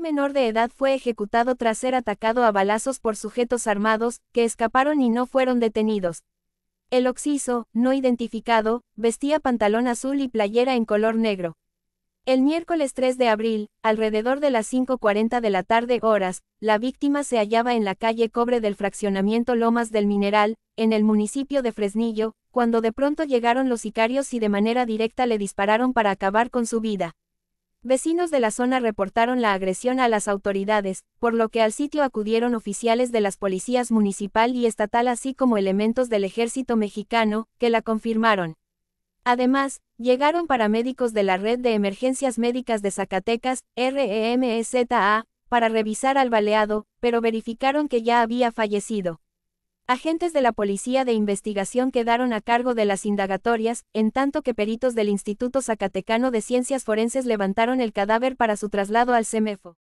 menor de edad fue ejecutado tras ser atacado a balazos por sujetos armados, que escaparon y no fueron detenidos. El occiso, no identificado, vestía pantalón azul y playera en color negro. El miércoles 3 de abril, alrededor de las 5.40 de la tarde horas, la víctima se hallaba en la calle Cobre del fraccionamiento Lomas del Mineral, en el municipio de Fresnillo, cuando de pronto llegaron los sicarios y de manera directa le dispararon para acabar con su vida. Vecinos de la zona reportaron la agresión a las autoridades, por lo que al sitio acudieron oficiales de las policías municipal y estatal así como elementos del ejército mexicano, que la confirmaron. Además, llegaron paramédicos de la Red de Emergencias Médicas de Zacatecas, REMZA, e para revisar al baleado, pero verificaron que ya había fallecido. Agentes de la Policía de Investigación quedaron a cargo de las indagatorias, en tanto que peritos del Instituto Zacatecano de Ciencias Forenses levantaron el cadáver para su traslado al CEMEFO.